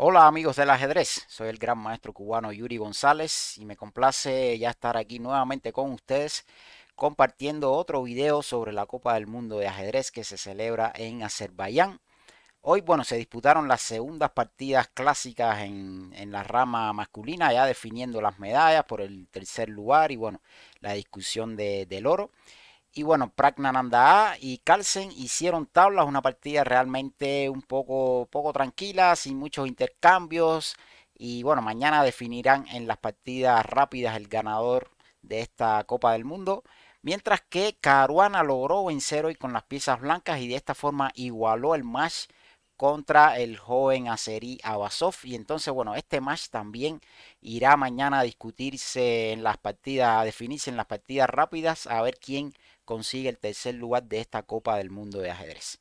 Hola amigos del ajedrez, soy el gran maestro cubano Yuri González y me complace ya estar aquí nuevamente con ustedes compartiendo otro video sobre la Copa del Mundo de Ajedrez que se celebra en Azerbaiyán. Hoy, bueno, se disputaron las segundas partidas clásicas en, en la rama masculina, ya definiendo las medallas por el tercer lugar y, bueno, la discusión del oro. Y bueno, Pragnananda y Carlsen hicieron tablas, una partida realmente un poco, poco tranquila, sin muchos intercambios. Y bueno, mañana definirán en las partidas rápidas el ganador de esta Copa del Mundo. Mientras que Caruana logró vencer hoy con las piezas blancas y de esta forma igualó el match contra el joven Aseri Abasov. Y entonces, bueno, este match también irá mañana a discutirse en las partidas, a definirse en las partidas rápidas, a ver quién consigue el tercer lugar de esta Copa del Mundo de Ajedrez.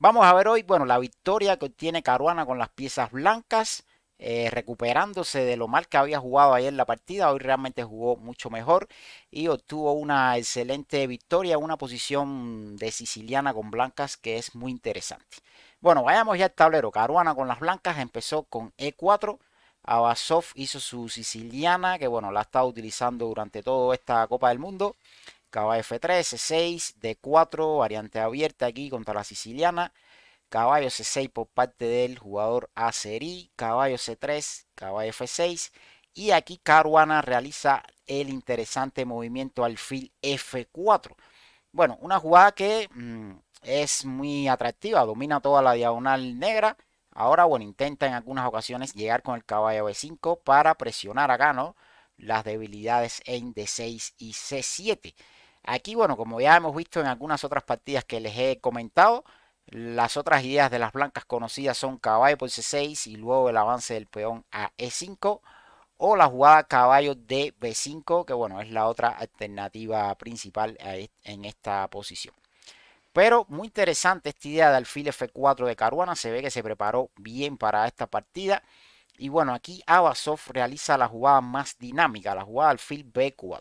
Vamos a ver hoy, bueno, la victoria que obtiene Caruana con las piezas blancas, eh, recuperándose de lo mal que había jugado ayer la partida. Hoy realmente jugó mucho mejor y obtuvo una excelente victoria, una posición de siciliana con blancas que es muy interesante. Bueno, vayamos ya al tablero. Caruana con las blancas empezó con E4. Abasov hizo su siciliana, que bueno, la ha estado utilizando durante toda esta Copa del Mundo caballo F3, C6, D4, variante abierta aquí contra la siciliana, caballo C6 por parte del jugador Acerí, caballo C3, caballo F6, y aquí Caruana realiza el interesante movimiento alfil F4. Bueno, una jugada que mm, es muy atractiva, domina toda la diagonal negra. Ahora, bueno, intenta en algunas ocasiones llegar con el caballo B5 para presionar acá, ¿no? Las debilidades en D6 y C7. Aquí, bueno, como ya hemos visto en algunas otras partidas que les he comentado, las otras ideas de las blancas conocidas son caballo por C6 y luego el avance del peón a E5 o la jugada caballo de B5, que bueno, es la otra alternativa principal e, en esta posición. Pero muy interesante esta idea de alfil F4 de Caruana, se ve que se preparó bien para esta partida. Y bueno, aquí Abasov realiza la jugada más dinámica, la jugada alfil B4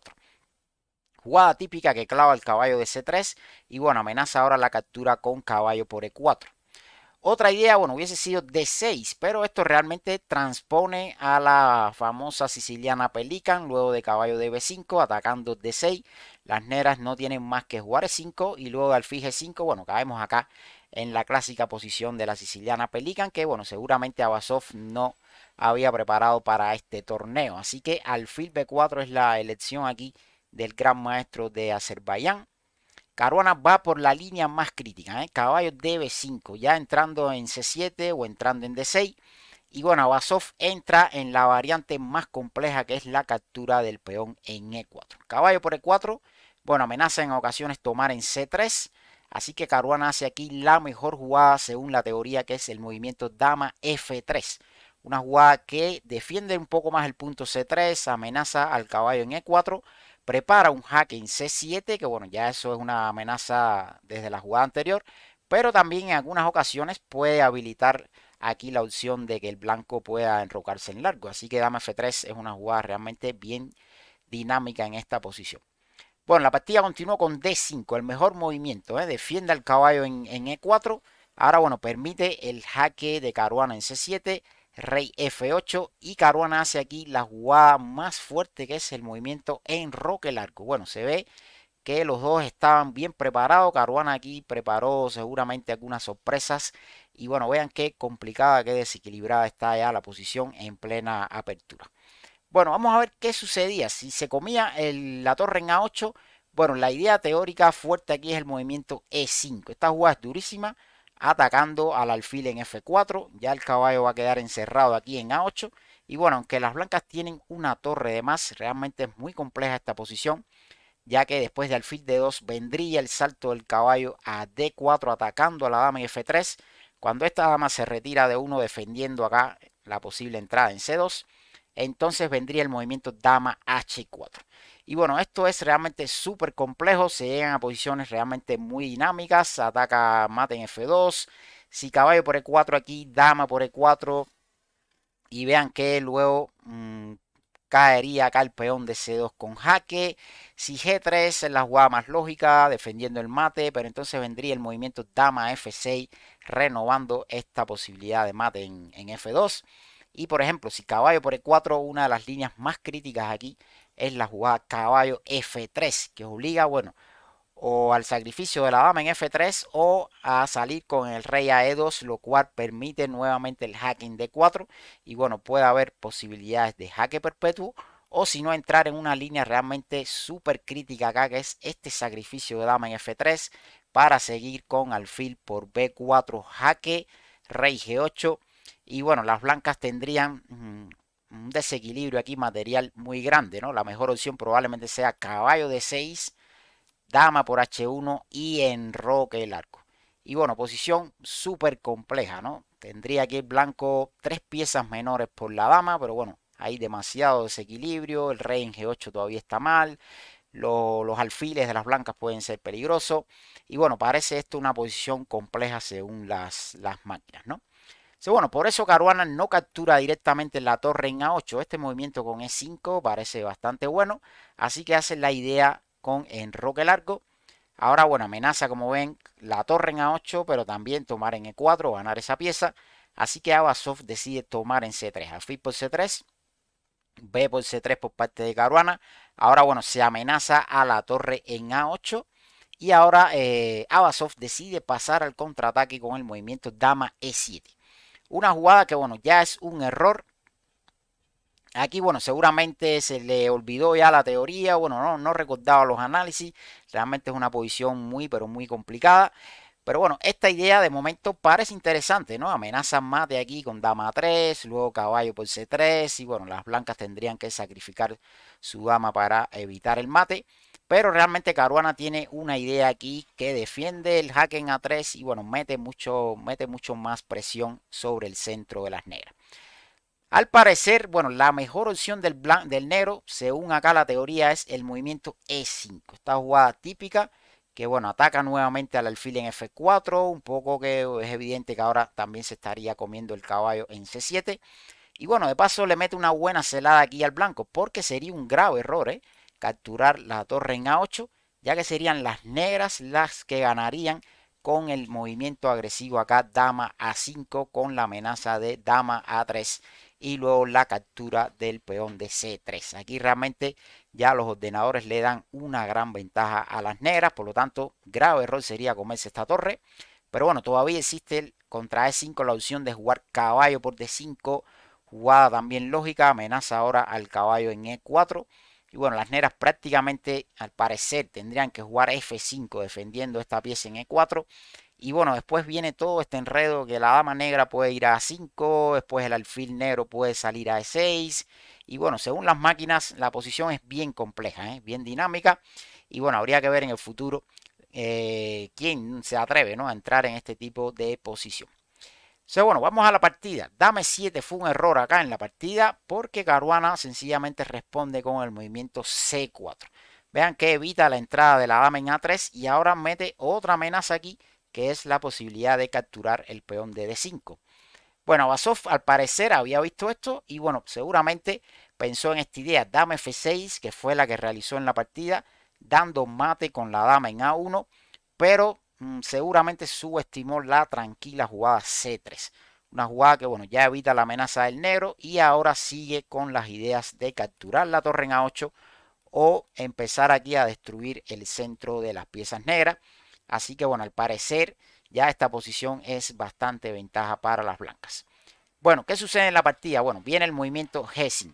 jugada típica que clava el caballo de C3 y bueno, amenaza ahora la captura con caballo por E4. Otra idea, bueno, hubiese sido D6, pero esto realmente transpone a la famosa siciliana Pelican, luego de caballo de B5, atacando D6. Las negras no tienen más que jugar E5 y luego de alfil G5, bueno, caemos acá en la clásica posición de la siciliana Pelican, que bueno, seguramente Abasov no había preparado para este torneo. Así que alfil B4 es la elección aquí del gran maestro de Azerbaiyán. Caruana va por la línea más crítica, ¿eh? caballo de 5 ya entrando en C7 o entrando en D6. Y bueno, Abasov entra en la variante más compleja que es la captura del peón en E4. Caballo por E4, bueno, amenaza en ocasiones tomar en C3. Así que Caruana hace aquí la mejor jugada según la teoría que es el movimiento dama F3. Una jugada que defiende un poco más el punto C3, amenaza al caballo en E4, prepara un hack en C7, que bueno, ya eso es una amenaza desde la jugada anterior, pero también en algunas ocasiones puede habilitar aquí la opción de que el blanco pueda enrocarse en largo. Así que dama F3 es una jugada realmente bien dinámica en esta posición. Bueno, la partida continuó con D5, el mejor movimiento. ¿eh? Defiende al caballo en, en, E4. Ahora, bueno, permite el jaque de Caruana en C7 rey F8 y Caruana hace aquí la jugada más fuerte que es el movimiento en roque largo. Bueno, se ve que los dos estaban bien preparados. Caruana aquí preparó seguramente algunas sorpresas. Y bueno, vean qué complicada, qué desequilibrada está ya la posición en plena apertura. Bueno, vamos a ver qué sucedía. Si se comía la torre en A8, bueno, la idea teórica fuerte aquí es el movimiento E5. Esta jugada es durísima atacando al alfil en F4. Ya el caballo va a quedar encerrado aquí en A8. Y bueno, aunque las blancas tienen una torre de más, realmente es muy compleja esta posición, ya que después de alfil D2 vendría el salto del caballo a D4 atacando a la dama en F3. Cuando esta dama se retira de 1 defendiendo acá la posible entrada en C2, entonces vendría el movimiento dama H4. Y bueno, esto es realmente súper complejo. Se llegan a posiciones realmente muy dinámicas. Ataca mate en F2. Si caballo por E4 aquí, dama por E4. Y vean que luego mm, caería acá el peón de C2 con jaque. Si G3 es la jugada más lógica, defendiendo el mate, pero entonces vendría el movimiento dama F6, renovando esta posibilidad de mate en, en F2. Y por ejemplo, si caballo por E4, una de las líneas más críticas aquí es la jugada caballo F3, que obliga, bueno, o al sacrificio de la dama en F3 o a salir con el rey a E2, lo cual permite nuevamente el hacking D4 y bueno, puede haber posibilidades de jaque perpetuo o si no entrar en una línea realmente súper crítica acá que es este sacrificio de dama en F3 para seguir con alfil por B4, jaque, rey G8 y bueno, las blancas tendrían mm, un desequilibrio aquí material muy grande, ¿no? La mejor opción probablemente sea caballo de 6, dama por H1 y enroque el arco. Y bueno, posición súper compleja, ¿no? Tendría aquí el blanco tres piezas menores por la dama, pero bueno, hay demasiado desequilibrio, el rey en G8 todavía está mal, los, alfiles de las blancas pueden ser peligrosos. Y bueno, parece esto una posición compleja según las, las máquinas, ¿no? bueno, por eso Caruana no captura directamente la torre en A8. Este movimiento con E5 parece bastante bueno. Así que hace la idea con enroque largo. Ahora, bueno, amenaza, como ven, la torre en A8, pero también tomar en E4, ganar esa pieza. Así que Abasov decide tomar en C3. Alfil por C3, B por C3 por parte de Caruana. Ahora, bueno, se amenaza a la torre en A8. Y ahora eh, Abasov decide pasar al contraataque con el movimiento Dama E7. Una jugada que, bueno, ya es un error. Aquí, bueno, seguramente se le olvidó ya la teoría, bueno, no, no recordaba los análisis. Realmente es una posición muy, pero muy complicada. Pero bueno, esta idea de momento parece interesante, ¿no? Amenazan mate aquí con dama 3, luego caballo por c3 y bueno, las blancas tendrían que sacrificar su dama para evitar el mate. Pero realmente Caruana tiene una idea aquí que defiende el en a 3 y bueno, mete mucho, mete mucho más presión sobre el centro de las negras. Al parecer, bueno, la mejor opción del, del negro, según acá la teoría, es el movimiento E5. Esta jugada típica que, bueno, ataca nuevamente al alfil en F4, un poco que es evidente que ahora también se estaría comiendo el caballo en C7. Y bueno, de paso le mete una buena celada aquí al blanco, porque sería un grave error, ¿eh? capturar la torre en A8, ya que serían las negras las que ganarían con el movimiento agresivo acá, dama A5 con la amenaza de dama A3 y luego la captura del peón de C3. Aquí realmente ya los ordenadores le dan una gran ventaja a las negras, por lo tanto, grave error sería comerse esta torre. Pero bueno, todavía existe contra E5 la opción de jugar caballo por D5, jugada también lógica, amenaza ahora al caballo en E4 y bueno, las negras prácticamente al parecer tendrían que jugar F5 defendiendo esta pieza en E4. Y bueno, después viene todo este enredo que la dama negra puede ir a 5, después el alfil negro puede salir a E6. Y bueno, según las máquinas, la posición es bien compleja, ¿eh? bien dinámica. Y bueno, habría que ver en el futuro eh, quién se atreve ¿no? a entrar en este tipo de posición bueno, vamos a la partida. Dame 7 fue un error acá en la partida porque Caruana sencillamente responde con el movimiento C4. Vean que evita la entrada de la dama en A3 y ahora mete otra amenaza aquí que es la posibilidad de capturar el peón de D5. Bueno, Basov al parecer había visto esto y bueno, seguramente pensó en esta idea. Dame F6 que fue la que realizó en la partida dando mate con la dama en A1 pero Mm, seguramente subestimó la tranquila jugada C3. Una jugada que, bueno, ya evita la amenaza del negro y ahora sigue con las ideas de capturar la torre en A8 o empezar aquí a destruir el centro de las piezas negras. Así que, bueno, al parecer ya esta posición es bastante ventaja para las blancas. Bueno, ¿qué sucede en la partida? Bueno, viene el movimiento G5.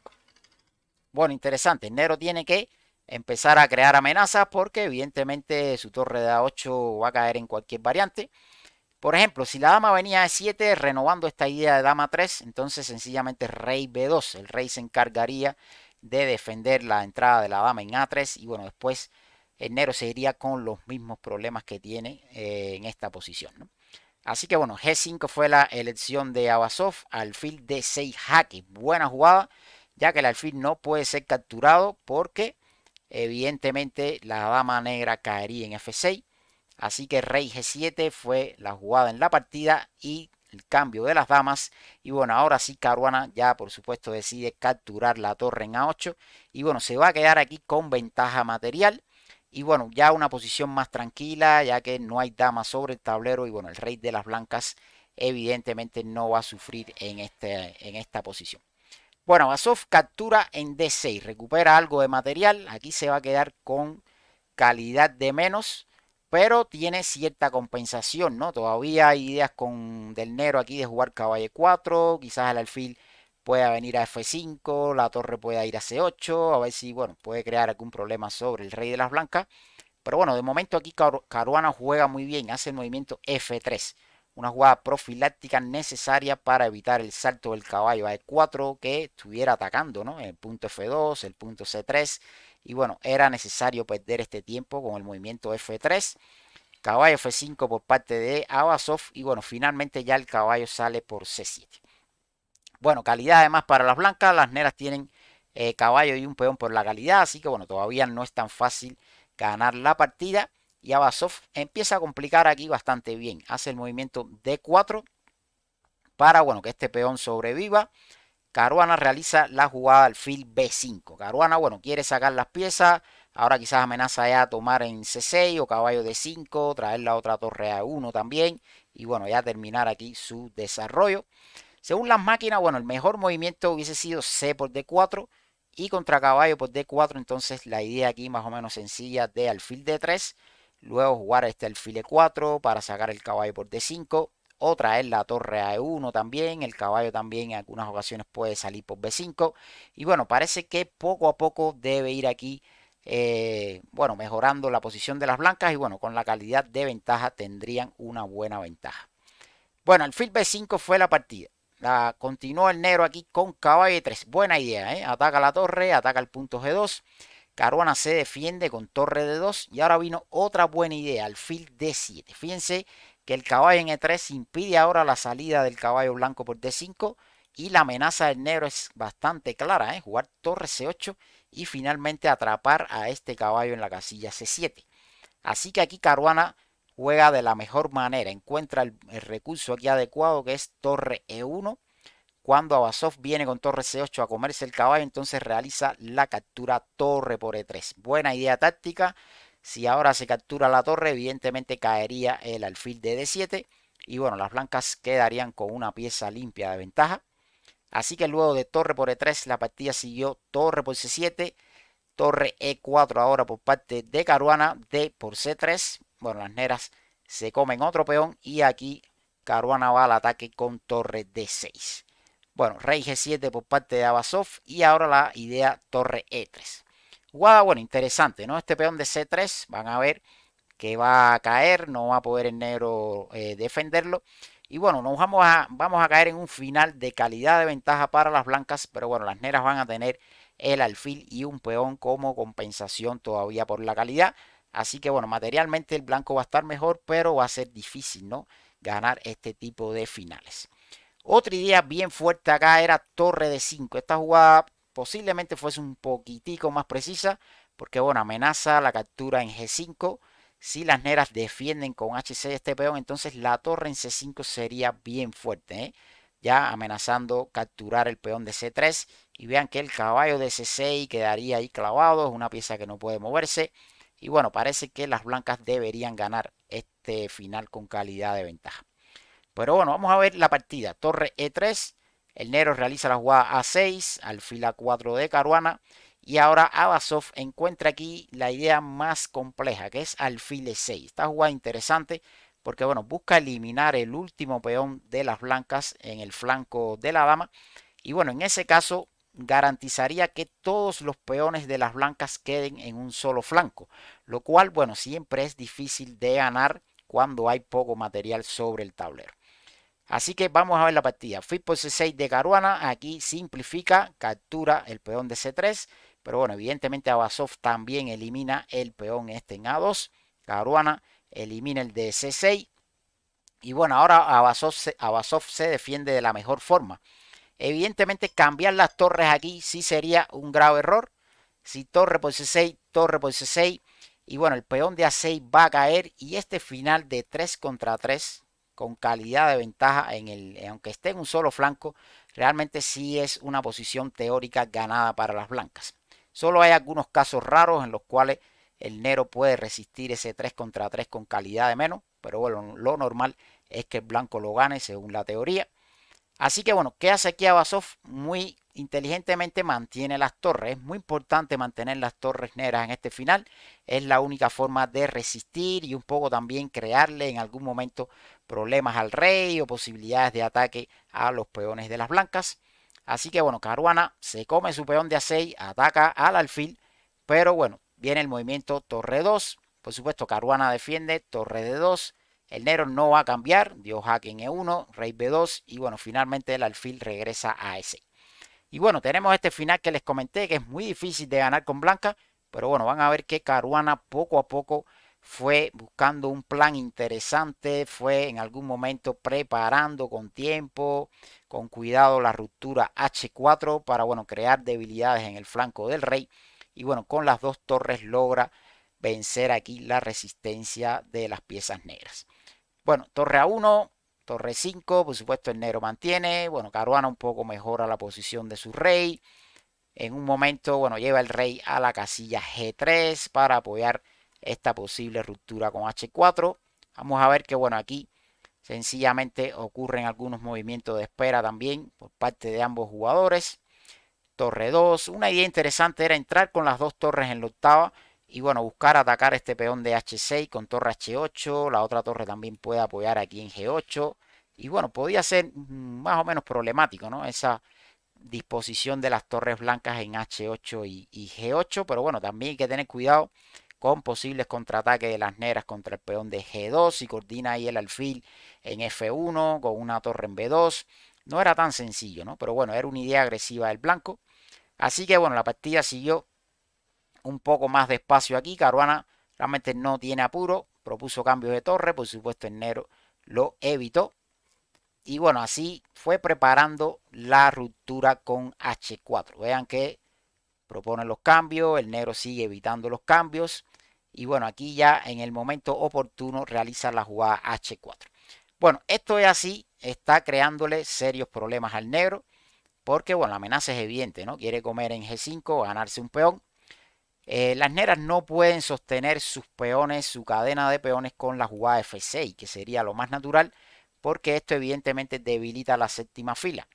Bueno, interesante. El negro tiene que empezar a crear amenazas porque evidentemente su torre de A8 va a caer en cualquier variante. Por ejemplo, si la dama venía E7 renovando esta idea de dama 3, entonces sencillamente rey B2. El rey se encargaría de defender la entrada de la dama en A3 y bueno, después enero seguiría con los mismos problemas que tiene eh, en esta posición. Así que bueno, G5 fue la elección de Abasov, alfil D6 jaque. Buena jugada, ya que el alfil no puede ser capturado porque evidentemente la dama negra caería en F6. Así que rey G7 fue la jugada en la partida y el cambio de las damas. Y bueno, ahora sí Caruana ya por supuesto decide capturar la torre en A8. Y bueno, se va a quedar aquí con ventaja material. Y bueno, ya una posición más tranquila, ya que no hay damas sobre el tablero. Y bueno, el rey de las blancas evidentemente no va a sufrir en, este, en esta posición. Bueno, Azov captura en D6, recupera algo de material. Aquí se va a quedar con calidad de menos, pero tiene cierta compensación, ¿no? Todavía hay ideas con Del Nero aquí de jugar caballo 4, quizás el alfil pueda venir a F5, la torre pueda ir a C8, a ver si, bueno, puede crear algún problema sobre el rey de las blancas. Pero bueno, de momento aquí Caruana juega muy bien, hace el movimiento F3 una jugada profiláctica necesaria para evitar el salto del caballo a E4 que estuviera atacando, ¿no? El punto F2, el punto C3. Y bueno, era necesario perder este tiempo con el movimiento F3. Caballo F5 por parte de Abasov. Y bueno, finalmente ya el caballo sale por C7. Bueno, calidad además para las blancas. Las negras tienen eh, caballo y un peón por la calidad. Así que bueno, todavía no es tan fácil ganar la partida. Y Abasov empieza a complicar aquí bastante bien. Hace el movimiento D4 para bueno, que este peón sobreviva. Caruana realiza la jugada alfil B5. Caruana, bueno, quiere sacar las piezas. Ahora quizás amenaza ya a tomar en C6 o caballo D5, traer la otra torre A1 también. Y bueno, ya terminar aquí su desarrollo. Según las máquinas, bueno, el mejor movimiento hubiese sido C por D4 y contra caballo por D4. Entonces la idea aquí más o menos sencilla de alfil D3 Luego jugar este alfil E4 para sacar el caballo por D5. Otra es la torre a 1 también. El caballo también en algunas ocasiones puede salir por B5. Y bueno, parece que poco a poco debe ir aquí. Eh, bueno, mejorando la posición de las blancas y bueno, con la calidad de ventaja tendrían una buena ventaja. Bueno, el fil B5 fue la partida. La, continuó el negro aquí con caballo e 3. Buena idea, ¿eh? Ataca la torre, ataca el punto G2. Caruana se defiende con torre de 2 y ahora vino otra buena idea, alfil D7. Fíjense que el caballo en E3 impide ahora la salida del caballo blanco por D5 y la amenaza del negro es bastante clara, ¿eh? jugar torre C8 y finalmente atrapar a este caballo en la casilla C7. Así que aquí Caruana juega de la mejor manera, encuentra el recurso aquí adecuado que es torre E1 cuando Abasov viene con torre C8 a comerse el caballo, entonces realiza la captura torre por E3. Buena idea táctica. Si ahora se captura la torre, evidentemente caería el alfil de D7. Y bueno, las blancas quedarían con una pieza limpia de ventaja. Así que luego de torre por E3, la partida siguió torre por C7, torre E4 ahora por parte de Caruana, D por C3. Bueno, las negras se comen otro peón y aquí Caruana va al ataque con torre D6. Bueno, rey G7 por parte de Abasov y ahora la idea torre E3. Guada, bueno, interesante, ¿no? Este peón de C3, van a ver que va a caer, no va a poder el negro eh, defenderlo. Y bueno, nos vamos a, vamos a caer en un final de calidad de ventaja para las blancas, pero bueno, las negras van a tener el alfil y un peón como compensación todavía por la calidad. Así que bueno, materialmente el blanco va a estar mejor, pero va a ser difícil, ¿no? Ganar este tipo de finales. Otra idea bien fuerte acá era torre de 5. Esta jugada posiblemente fuese un poquitico más precisa, porque bueno, amenaza la captura en G5. Si las negras defienden con H6 este peón, entonces la torre en C5 sería bien fuerte, ¿eh? ya amenazando capturar el peón de C3. Y vean que el caballo de C6 quedaría ahí clavado, es una pieza que no puede moverse. Y bueno, parece que las blancas deberían ganar este final con calidad de ventaja. Pero bueno, vamos a ver la partida. Torre E3. El negro realiza la jugada A6, alfil A4 de Caruana. Y ahora Abasov encuentra aquí la idea más compleja, que es alfil E6. Esta jugada interesante porque, bueno, busca eliminar el último peón de las blancas en el flanco de la dama. Y bueno, en ese caso garantizaría que todos los peones de las blancas queden en un solo flanco. Lo cual, bueno, siempre es difícil de ganar cuando hay poco material sobre el tablero. Así que vamos a ver la partida. Fit por C6 de Caruana. Aquí simplifica, captura el peón de C3. Pero bueno, evidentemente Abasov también elimina el peón este en A2. Caruana elimina el de C6. Y bueno, ahora Abasov se, Abasov se defiende de la mejor forma. Evidentemente cambiar las torres aquí sí sería un grave error. Si torre por C6, torre por C6. Y bueno, el peón de A6 va a caer. Y este final de 3 contra 3 con calidad de ventaja en el, eh, aunque esté en un solo flanco, realmente sí es una posición teórica ganada para las blancas. Solo hay algunos casos raros en los cuales el negro puede resistir ese 3 contra 3 con calidad de menos, pero bueno, lo normal es que el blanco lo gane según la teoría. Así que bueno, ¿qué hace aquí Abasov? Muy inteligentemente mantiene las torres. Es muy importante mantener las torres negras en este final. Es la única forma de resistir y un poco también crearle en algún momento problemas al rey o posibilidades de ataque a los peones de las blancas. Así que bueno, Caruana se come su peón de A6, ataca al alfil, pero bueno, viene el movimiento torre 2. Por supuesto, Caruana defiende, torre de 2 el negro no va a cambiar, dio hack en E1, rey B2 y bueno, finalmente el alfil regresa a ese. Y bueno, tenemos este final que les comenté que es muy difícil de ganar con blanca, pero bueno, van a ver que Caruana poco a poco fue buscando un plan interesante, fue en algún momento preparando con tiempo, con cuidado la ruptura H4 para bueno, crear debilidades en el flanco del rey y bueno, con las dos torres logra vencer aquí la resistencia de las piezas negras. Bueno, torre a 1, torre 5, por supuesto el negro mantiene. Bueno, Caruana un poco mejora la posición de su rey. En un momento, bueno, lleva el rey a la casilla G3 para apoyar esta posible ruptura con H4. Vamos a ver que, bueno, aquí sencillamente ocurren algunos movimientos de espera también por parte de ambos jugadores. Torre 2. Una idea interesante era entrar con las dos torres en la octava y bueno, buscar atacar este peón de h6 con torre h8. La otra torre también puede apoyar aquí en g8. Y bueno, podía ser mm, más o menos problemático, ¿no? Esa disposición de las torres blancas en h8 y, g8. Pero bueno, también hay que tener cuidado con posibles contraataques de las negras contra el peón de G2 y coordina ahí el alfil en F1 con una torre en B2. No era tan sencillo, ¿no? Pero bueno, era una idea agresiva del blanco. Así que bueno, la partida siguió un poco más de espacio aquí. Caruana realmente no tiene apuro. Propuso cambios de torre. Por supuesto, el negro lo evitó. Y bueno, así fue preparando la ruptura con H4. Vean que propone los cambios. El negro sigue evitando los cambios. Y bueno, aquí ya en el momento oportuno realiza la jugada H4. Bueno, esto es así. Está creándole serios problemas al negro. Porque, bueno, la amenaza es evidente, ¿no? Quiere comer en G5, ganarse un peón. Eh, las negras no pueden sostener sus peones, su cadena de peones con la jugada F6, que sería lo más natural, porque esto evidentemente debilita la séptima fila.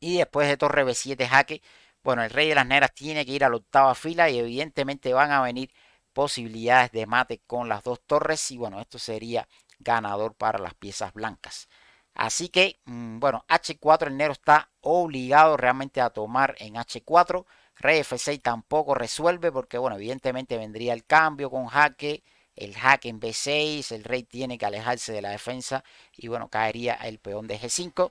Y después de torre B7 jaque, bueno, el rey de las Neras tiene que ir a la octava fila y evidentemente van a venir posibilidades de mate con las dos torres y bueno, esto sería ganador para las piezas blancas. Así que, mm, bueno, H4 el negro está obligado realmente a tomar en H4 Rey F6 tampoco resuelve porque, bueno, evidentemente vendría el cambio con jaque, el jaque en B6, el rey tiene que alejarse de la defensa y, bueno, caería el peón de G5.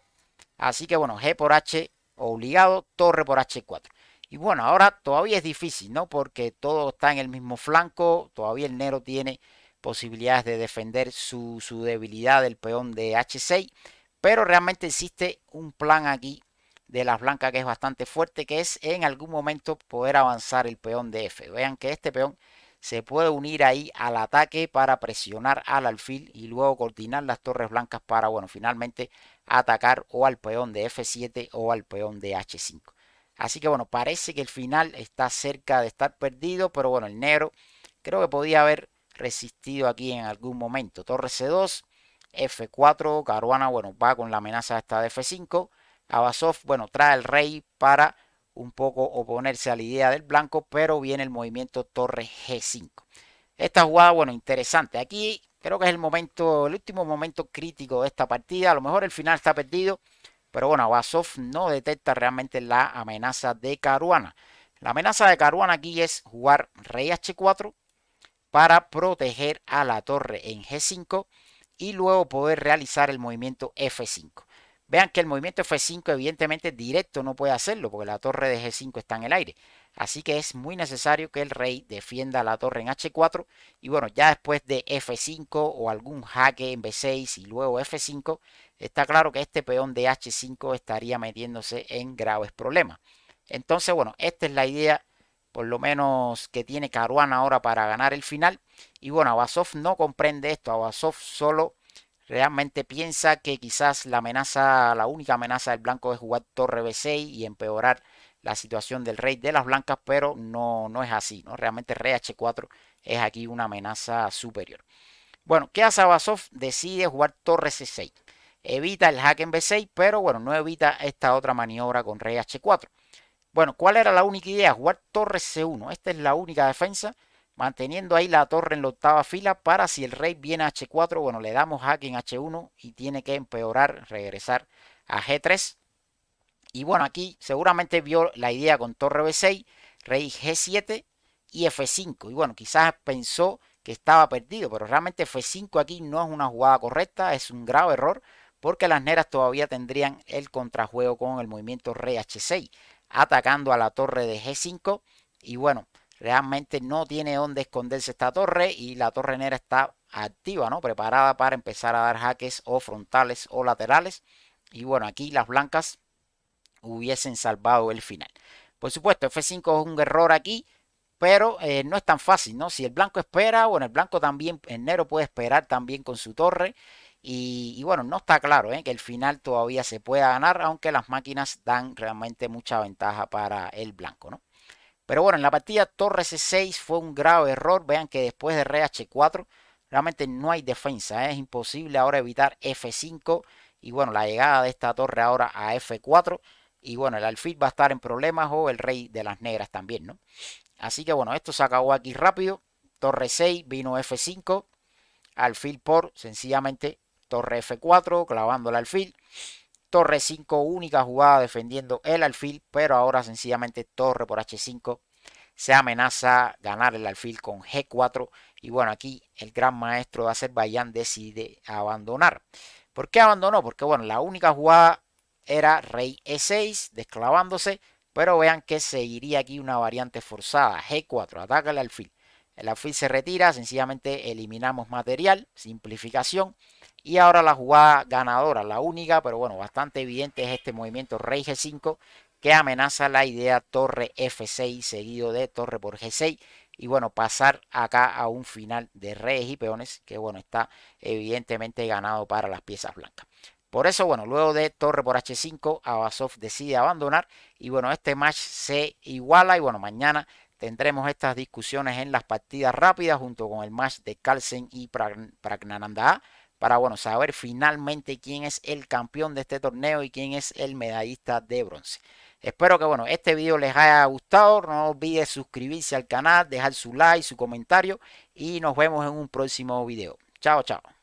Así que, bueno, G por H obligado, torre por H4. Y bueno, ahora todavía es difícil, ¿no? Porque todo está en el mismo flanco, todavía el negro tiene posibilidades de defender su, su debilidad del peón de H6, pero realmente existe un plan aquí de las blancas que es bastante fuerte, que es en algún momento poder avanzar el peón de F. Vean que este peón se puede unir ahí al ataque para presionar al alfil y luego coordinar las torres blancas para, bueno, finalmente atacar o al peón de F7 o al peón de H5. Así que bueno, parece que el final está cerca de estar perdido, pero bueno, el negro creo que podía haber resistido aquí en algún momento. Torre C2, F4, Caruana, bueno, va con la amenaza esta de F5. Abasov, bueno, trae el rey para un poco oponerse a la idea del blanco, pero viene el movimiento torre G5. Esta jugada, bueno, interesante. Aquí creo que es el momento, el último momento crítico de esta partida. A lo mejor el final está perdido, pero bueno, Abasov no detecta realmente la amenaza de Caruana. La amenaza de Caruana aquí es jugar rey H4 para proteger a la torre en G5 y luego poder realizar el movimiento F5. Vean que el movimiento F5 evidentemente directo no puede hacerlo porque la torre de G5 está en el aire. Así que es muy necesario que el rey defienda la torre en H4 y bueno, ya después de F5 o algún jaque en B6 y luego F5, está claro que este peón de H5 estaría metiéndose en graves problemas. Entonces, bueno, esta es la idea por lo menos que tiene Caruana ahora para ganar el final. Y bueno, Abasov no comprende esto, Abasov solo realmente piensa que quizás la amenaza, la única amenaza del blanco es jugar torre b6 y empeorar la situación del rey de las blancas, pero no, no es así, ¿no? Realmente rey h4 es aquí una amenaza superior. Bueno, ¿qué Abasov? decide jugar torre c6. Evita el hack en b6, pero bueno, no evita esta otra maniobra con rey h4. Bueno, ¿cuál era la única idea? Jugar torre c1. Esta es la única defensa manteniendo ahí la torre en la octava fila para si el rey viene a h4, bueno, le damos hack en h1 y tiene que empeorar, regresar a g3. Y bueno, aquí seguramente vio la idea con torre b6, rey g7 y f5. Y bueno, quizás pensó que estaba perdido, pero realmente f5 aquí no es una jugada correcta, es un grave error, porque las neras todavía tendrían el contrajuego con el movimiento rey h6, atacando a la torre de g5. Y bueno, Realmente no tiene dónde esconderse esta torre y la torre negra está activa, ¿no? Preparada para empezar a dar jaques o frontales o laterales. Y bueno, aquí las blancas hubiesen salvado el final. Por supuesto, F5 es un error aquí, pero eh, no es tan fácil, ¿no? Si el blanco espera, bueno, el blanco también, el negro puede esperar también con su torre. Y, y bueno, no está claro ¿eh? que el final todavía se pueda ganar, aunque las máquinas dan realmente mucha ventaja para el blanco, ¿no? Pero bueno, en la partida Torre C6 fue un grave error. Vean que después de reh H4 realmente no hay defensa. ¿eh? Es imposible ahora evitar F5. Y bueno, la llegada de esta torre ahora a F4. Y bueno, el alfil va a estar en problemas o el rey de las negras también, ¿no? Así que bueno, esto se acabó aquí rápido. Torre 6, vino F5. Alfil por, sencillamente, torre F4, clavando el alfil torre 5, única jugada defendiendo el alfil, pero ahora sencillamente torre por h5 se amenaza ganar el alfil con g4 y bueno, aquí el gran maestro de Azerbaiyán decide abandonar. ¿Por qué abandonó? Porque bueno, la única jugada era rey e6 desclavándose, pero vean que seguiría aquí una variante forzada, g4, ataca el alfil. El alfil se retira, sencillamente eliminamos material, simplificación y ahora la jugada ganadora, la única, pero bueno, bastante evidente es este movimiento rey G5 que amenaza la idea torre F6 seguido de torre por G6 y bueno, pasar acá a un final de reyes y peones que bueno, está evidentemente ganado para las piezas blancas. Por eso, bueno, luego de torre por H5, Abasov decide abandonar y bueno, este match se iguala y bueno, mañana tendremos estas discusiones en las partidas rápidas junto con el match de Carlsen y Pragnananda para bueno, saber finalmente quién es el campeón de este torneo y quién es el medallista de bronce. Espero que bueno, este video les haya gustado. No olviden suscribirse al canal, dejar su like, su comentario y nos vemos en un próximo video. Chao, chao.